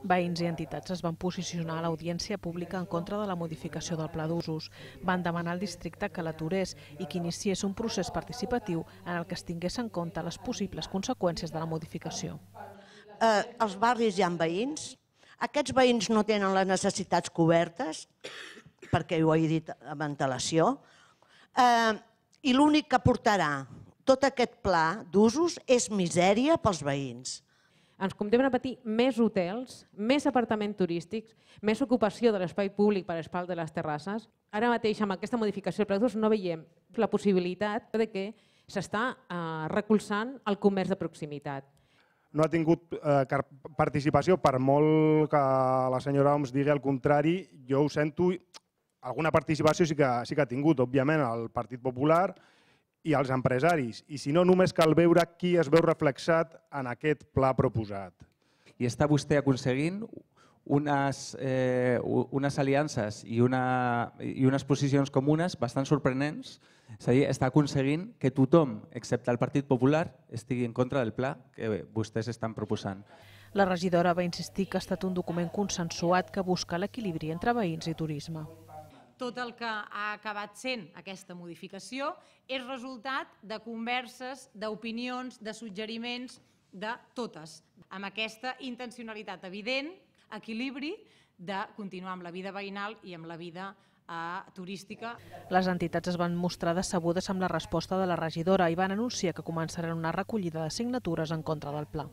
Veïns i entitats es van posicionar a l'audiència pública en contra de la modificació del pla d'usos. Van demanar al districte que l'aturés i que iniciés un procés participatiu en el que es tingués en compte les possibles conseqüències de la modificació. Eh, els barris hi ha veïns, aquests veïns no tenen les necessitats cobertes, perquè ho he dit a ventilació. eh, i l'únic que portarà tot aquest pla d'usos és misèria pels veïns ens condemna a patir més hotels, més apartaments turístics, més ocupació de l'espai públic per l'espai de les terrasses. Ara mateix, amb aquesta modificació del preu no veiem la possibilitat de que s'està eh, recolzant el comerç de proximitat. No ha tingut eh, participació, per molt que la senyora Oms digui el contrari, jo ho sento, alguna participació sí que, sí que ha tingut, òbviament, el Partit Popular, i als empresaris, i si no, només cal veure qui es veu reflexat en aquest pla proposat. I està vostè aconseguint unes, eh, unes aliances i, una, i unes posicions comunes bastant sorprenents. És a dir, està aconseguint que tothom, excepte el Partit Popular, estigui en contra del pla que vostès estan proposant. La regidora va insistir que ha estat un document consensuat que busca l'equilibri entre veïns i turisme tot el que ha acabat sent aquesta modificació és resultat de converses, d'opinions, de suggeriments de totes, amb aquesta intencionalitat evident, equilibri, de continuar amb la vida veïnal i amb la vida eh, turística. Les entitats es van mostrar decebudes amb la resposta de la regidora i van anunciar que començaran una recollida de signatures en contra del pla.